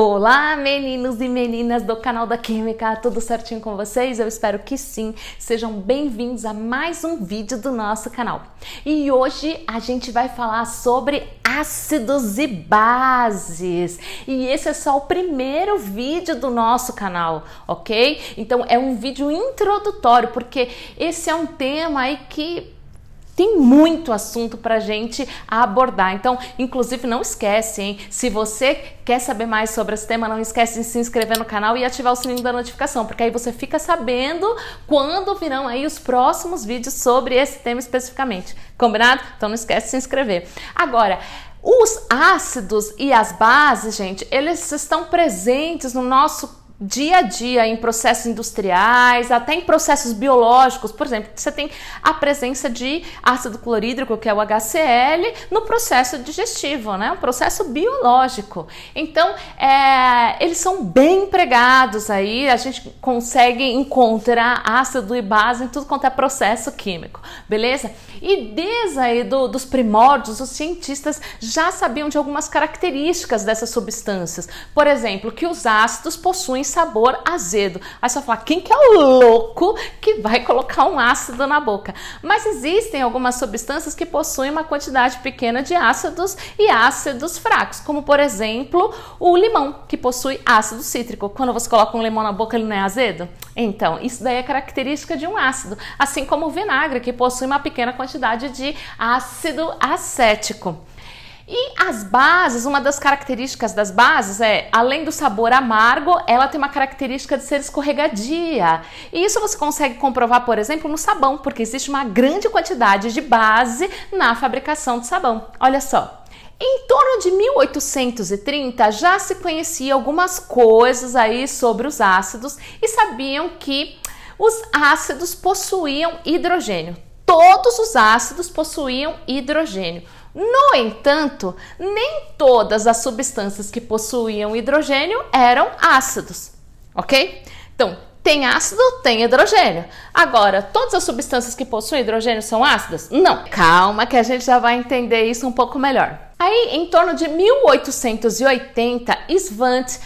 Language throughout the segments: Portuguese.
Olá, meninos e meninas do canal da Química, tudo certinho com vocês? Eu espero que sim. Sejam bem-vindos a mais um vídeo do nosso canal. E hoje a gente vai falar sobre ácidos e bases. E esse é só o primeiro vídeo do nosso canal, ok? Então é um vídeo introdutório, porque esse é um tema aí que tem muito assunto para gente abordar. Então, inclusive, não esquece, hein? Se você quer saber mais sobre esse tema, não esquece de se inscrever no canal e ativar o sininho da notificação, porque aí você fica sabendo quando virão aí os próximos vídeos sobre esse tema especificamente. Combinado? Então não esquece de se inscrever. Agora, os ácidos e as bases, gente, eles estão presentes no nosso dia a dia em processos industriais, até em processos biológicos. Por exemplo, você tem a presença de ácido clorídrico, que é o HCl, no processo digestivo, né? Um processo biológico. Então, é, eles são bem empregados aí, a gente consegue encontrar ácido e base em tudo quanto é processo químico, beleza? E desde aí do, dos primórdios, os cientistas já sabiam de algumas características dessas substâncias. Por exemplo, que os ácidos possuem sabor azedo. Aí você fala, quem que é o louco que vai colocar um ácido na boca? Mas existem algumas substâncias que possuem uma quantidade pequena de ácidos e ácidos fracos, como por exemplo o limão, que possui ácido cítrico. Quando você coloca um limão na boca, ele não é azedo? Então, isso daí é característica de um ácido, assim como o vinagre, que possui uma pequena quantidade de ácido acético. E as bases, uma das características das bases é, além do sabor amargo, ela tem uma característica de ser escorregadia. E isso você consegue comprovar, por exemplo, no sabão, porque existe uma grande quantidade de base na fabricação de sabão. Olha só. Em torno de 1830 já se conhecia algumas coisas aí sobre os ácidos e sabiam que os ácidos possuíam hidrogênio. Todos os ácidos possuíam hidrogênio. No entanto, nem todas as substâncias que possuíam hidrogênio eram ácidos, ok? Então, tem ácido, tem hidrogênio. Agora, todas as substâncias que possuem hidrogênio são ácidas? Não. Calma que a gente já vai entender isso um pouco melhor. Aí, em torno de 1880, Svante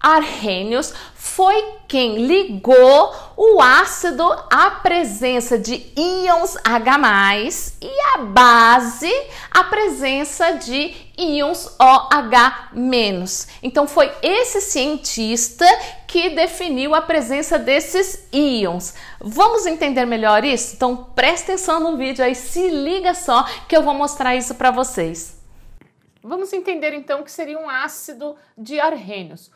Arrhenius foi quem ligou o ácido à presença de íons H+, e a base à presença de íons OH-. Então foi esse cientista que definiu a presença desses íons. Vamos entender melhor isso? Então presta atenção no vídeo aí, se liga só que eu vou mostrar isso para vocês. Vamos entender então o que seria um ácido de arrênios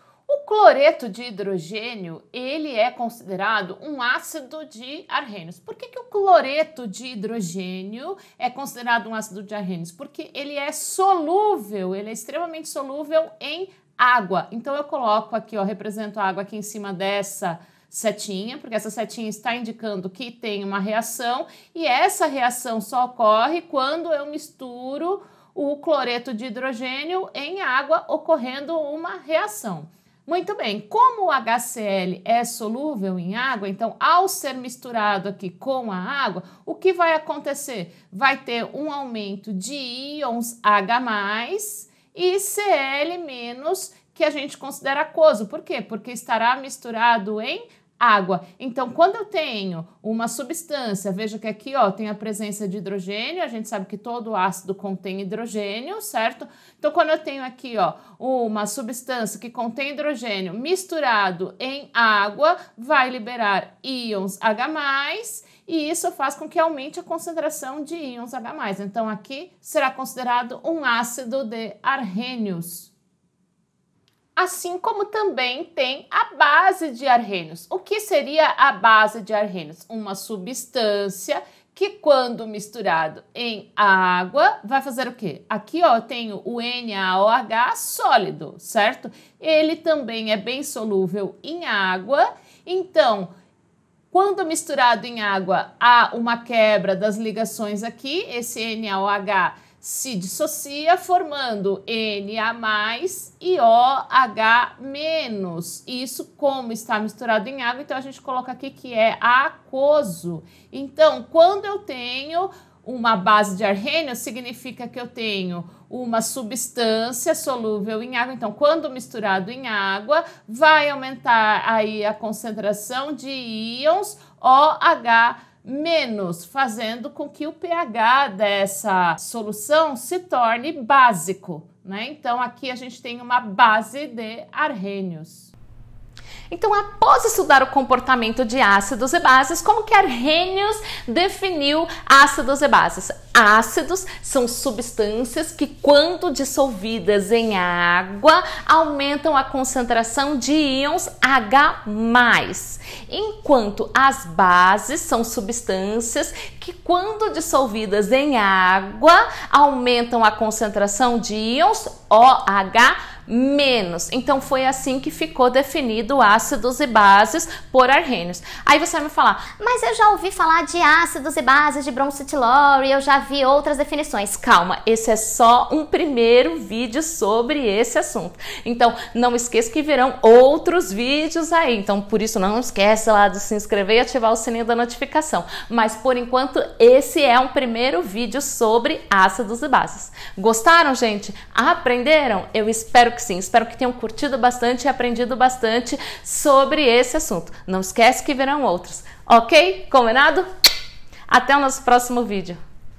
cloreto de hidrogênio, ele é considerado um ácido de arrênios. Por que, que o cloreto de hidrogênio é considerado um ácido de arrênios? Porque ele é solúvel, ele é extremamente solúvel em água. Então eu coloco aqui, ó, represento a água aqui em cima dessa setinha, porque essa setinha está indicando que tem uma reação e essa reação só ocorre quando eu misturo o cloreto de hidrogênio em água ocorrendo uma reação. Muito bem, como o HCl é solúvel em água, então ao ser misturado aqui com a água, o que vai acontecer? Vai ter um aumento de íons H+, e Cl- que a gente considera aquoso. Por quê? Porque estará misturado em água. Então, quando eu tenho uma substância, veja que aqui ó, tem a presença de hidrogênio, a gente sabe que todo ácido contém hidrogênio, certo? Então, quando eu tenho aqui ó, uma substância que contém hidrogênio misturado em água, vai liberar íons H+, e isso faz com que aumente a concentração de íons H+. Então, aqui será considerado um ácido de Arrhenius assim como também tem a base de arrenos. O que seria a base de arrenos? Uma substância que quando misturado em água vai fazer o quê? Aqui ó, eu tenho o NaOH sólido, certo? Ele também é bem solúvel em água. Então, quando misturado em água, há uma quebra das ligações aqui, esse NaOH se dissocia formando Na e OH-. Isso, como está misturado em água, então a gente coloca aqui que é aquoso. Então, quando eu tenho uma base de arrênio, significa que eu tenho uma substância solúvel em água. Então, quando misturado em água, vai aumentar aí a concentração de íons OH menos, fazendo com que o pH dessa solução se torne básico. Né? Então aqui a gente tem uma base de arrênios. Então, após estudar o comportamento de ácidos e bases, como que Arrhenius definiu ácidos e bases? Ácidos são substâncias que, quando dissolvidas em água, aumentam a concentração de íons H+, enquanto as bases são substâncias que, quando dissolvidas em água, aumentam a concentração de íons OH+ menos. Então foi assim que ficou definido ácidos e bases por Arrhenius. Aí você vai me falar, mas eu já ouvi falar de ácidos e bases de Bronson Tillory, eu já vi outras definições. Calma, esse é só um primeiro vídeo sobre esse assunto. Então não esqueça que virão outros vídeos aí. Então por isso não esquece lá de se inscrever e ativar o sininho da notificação. Mas por enquanto esse é um primeiro vídeo sobre ácidos e bases. Gostaram, gente? Aprenderam? Eu espero que que sim. Espero que tenham curtido bastante e aprendido bastante sobre esse assunto. Não esquece que virão outros, ok? Combinado? Até o nosso próximo vídeo.